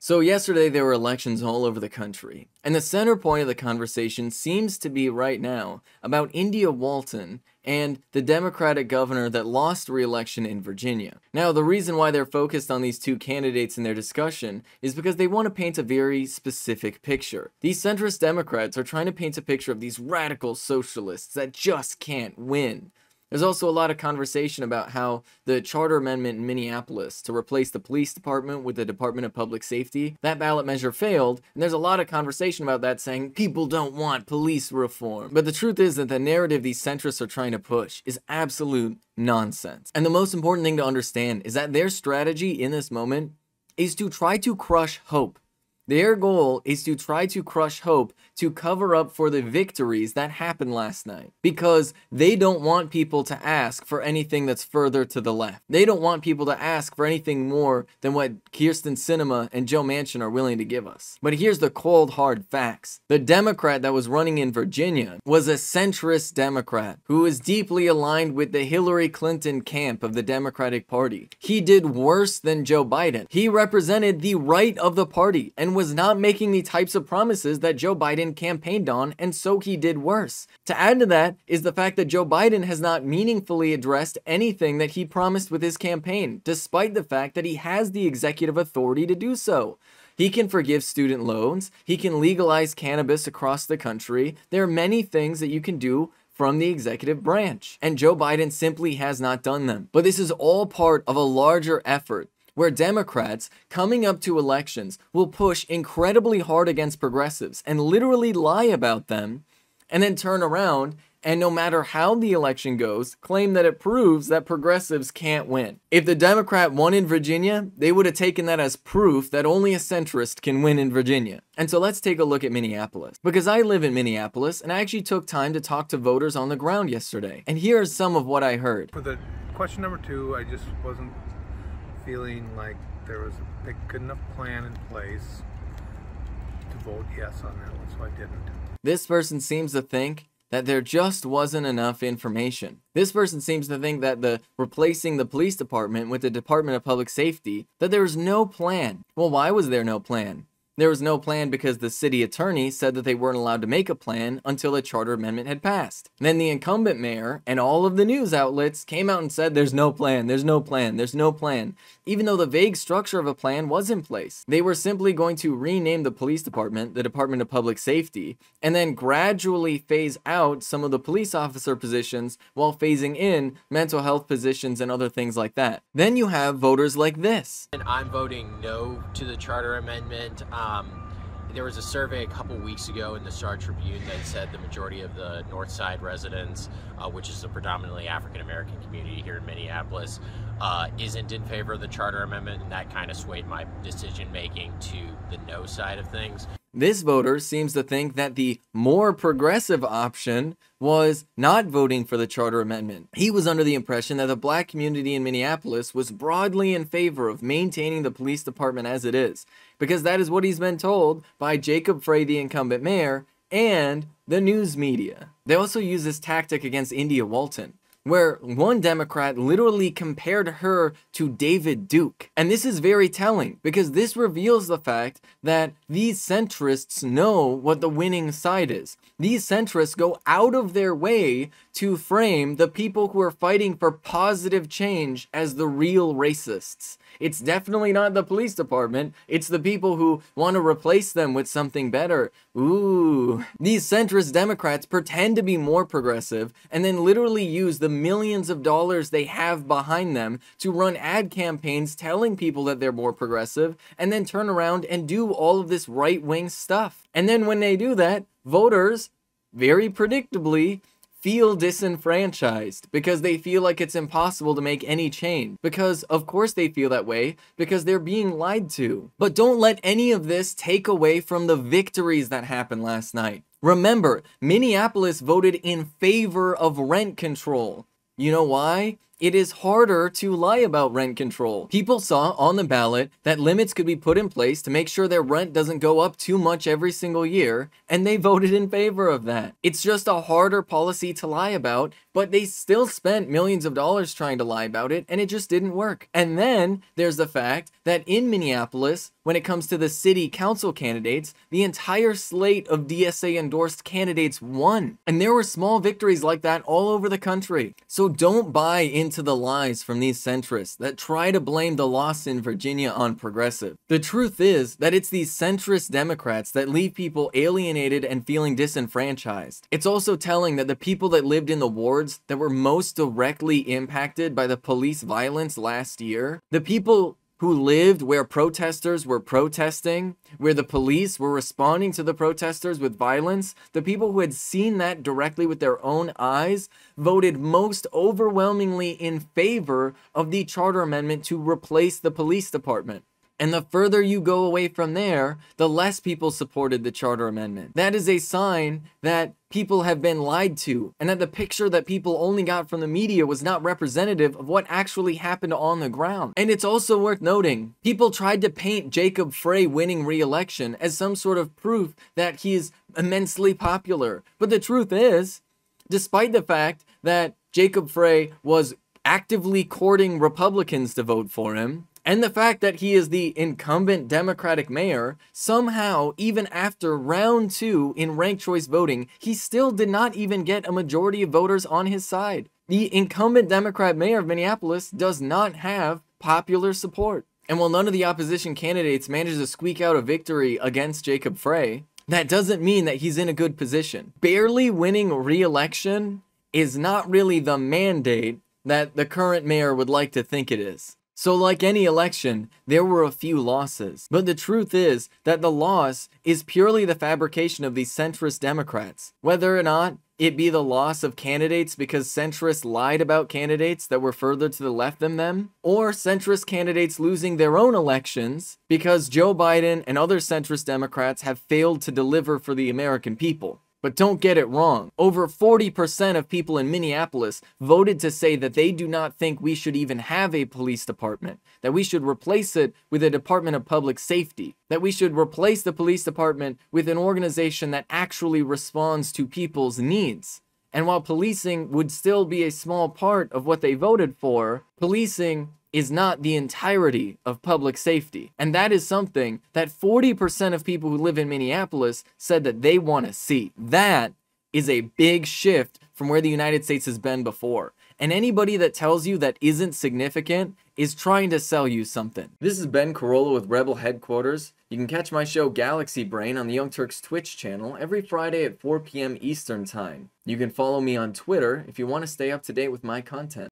So, yesterday there were elections all over the country, and the center point of the conversation seems to be right now about India Walton and the Democratic governor that lost re election in Virginia. Now, the reason why they're focused on these two candidates in their discussion is because they want to paint a very specific picture. These centrist Democrats are trying to paint a picture of these radical socialists that just can't win. There's also a lot of conversation about how the charter amendment in Minneapolis to replace the police department with the Department of Public Safety, that ballot measure failed, and there's a lot of conversation about that saying people don't want police reform. But the truth is that the narrative these centrists are trying to push is absolute nonsense. And the most important thing to understand is that their strategy in this moment is to try to crush hope their goal is to try to crush hope to cover up for the victories that happened last night because they don't want people to ask for anything that's further to the left. They don't want people to ask for anything more than what Kirsten Cinema and Joe Manchin are willing to give us. But here's the cold hard facts. The Democrat that was running in Virginia was a centrist Democrat who was deeply aligned with the Hillary Clinton camp of the Democratic Party. He did worse than Joe Biden. He represented the right of the party and was not making the types of promises that Joe Biden campaigned on, and so he did worse. To add to that is the fact that Joe Biden has not meaningfully addressed anything that he promised with his campaign, despite the fact that he has the executive authority to do so. He can forgive student loans, he can legalize cannabis across the country. There are many things that you can do from the executive branch. And Joe Biden simply has not done them. But this is all part of a larger effort where Democrats coming up to elections will push incredibly hard against progressives and literally lie about them, and then turn around and no matter how the election goes, claim that it proves that progressives can't win. If the Democrat won in Virginia, they would have taken that as proof that only a centrist can win in Virginia. And so let's take a look at Minneapolis. Because I live in Minneapolis, and I actually took time to talk to voters on the ground yesterday. And here is some of what I heard. For the question number two, I just wasn't feeling like there was a good enough plan in place to vote yes on that one, so I didn't. This person seems to think that there just wasn't enough information. This person seems to think that the replacing the police department with the Department of Public Safety, that there was no plan. Well, why was there no plan? There was no plan because the city attorney said that they weren't allowed to make a plan until a charter amendment had passed. Then the incumbent mayor and all of the news outlets came out and said, There's no plan, there's no plan, there's no plan, even though the vague structure of a plan was in place. They were simply going to rename the police department the Department of Public Safety and then gradually phase out some of the police officer positions while phasing in mental health positions and other things like that. Then you have voters like this. And I'm voting no to the charter amendment. Um, um, there was a survey a couple weeks ago in the Star Tribune that said the majority of the North Side residents, uh, which is a predominantly African American community here in Minneapolis, uh, isn't in favor of the charter amendment, and that kind of swayed my decision making to the no side of things. This voter seems to think that the more progressive option was not voting for the charter amendment. He was under the impression that the black community in Minneapolis was broadly in favor of maintaining the police department as it is, because that is what he's been told by Jacob Frey, the incumbent mayor, and the news media. They also use this tactic against India Walton where one Democrat literally compared her to David Duke. And this is very telling because this reveals the fact that these centrists know what the winning side is. These centrists go out of their way to frame the people who are fighting for positive change as the real racists. It's definitely not the police department, it's the people who want to replace them with something better. Ooh. These centrist Democrats pretend to be more progressive and then literally use the millions of dollars they have behind them to run ad campaigns telling people that they're more progressive and then turn around and do all of this right wing stuff. And then when they do that, voters, very predictably, feel disenfranchised because they feel like it's impossible to make any change. Because, of course, they feel that way because they're being lied to. But don't let any of this take away from the victories that happened last night. Remember, Minneapolis voted in favor of rent control. You know why? it is harder to lie about rent control. People saw on the ballot that limits could be put in place to make sure their rent doesn't go up too much every single year, and they voted in favor of that. It's just a harder policy to lie about, but they still spent millions of dollars trying to lie about it, and it just didn't work. And then there's the fact that in Minneapolis, when it comes to the city council candidates, the entire slate of DSA endorsed candidates won. And there were small victories like that all over the country. So don't buy in into the lies from these centrists that try to blame the loss in Virginia on progressive. The truth is that it's these centrist Democrats that leave people alienated and feeling disenfranchised. It's also telling that the people that lived in the wards that were most directly impacted by the police violence last year, the people who lived where protesters were protesting, where the police were responding to the protesters with violence, the people who had seen that directly with their own eyes voted most overwhelmingly in favor of the charter amendment to replace the police department. And the further you go away from there, the less people supported the Charter Amendment. That is a sign that people have been lied to and that the picture that people only got from the media was not representative of what actually happened on the ground. And it's also worth noting, people tried to paint Jacob Frey winning re-election as some sort of proof that he is immensely popular. But the truth is, despite the fact that Jacob Frey was actively courting Republicans to vote for him, and the fact that he is the incumbent Democratic mayor, somehow, even after round two in ranked choice voting, he still did not even get a majority of voters on his side. The incumbent Democrat mayor of Minneapolis does not have popular support. And while none of the opposition candidates manages to squeak out a victory against Jacob Frey, that doesn't mean that he's in a good position. Barely winning re election is not really the mandate that the current mayor would like to think it is. So, like any election, there were a few losses. But the truth is that the loss is purely the fabrication of these centrist Democrats. Whether or not it be the loss of candidates because centrists lied about candidates that were further to the left than them, or centrist candidates losing their own elections because Joe Biden and other centrist Democrats have failed to deliver for the American people. But don't get it wrong. Over 40% of people in Minneapolis voted to say that they do not think we should even have a police department, that we should replace it with a Department of Public Safety, that we should replace the police department with an organization that actually responds to people's needs. And while policing would still be a small part of what they voted for, policing is not the entirety of public safety. And that is something that 40% of people who live in Minneapolis said that they want to see. That is a big shift from where the United States has been before. And anybody that tells you that isn't significant is trying to sell you something. This is Ben Carolla with Rebel Headquarters. You can catch my show Galaxy Brain on the Young Turks Twitch channel every Friday at 4 p.m. Eastern Time. You can follow me on Twitter if you want to stay up to date with my content.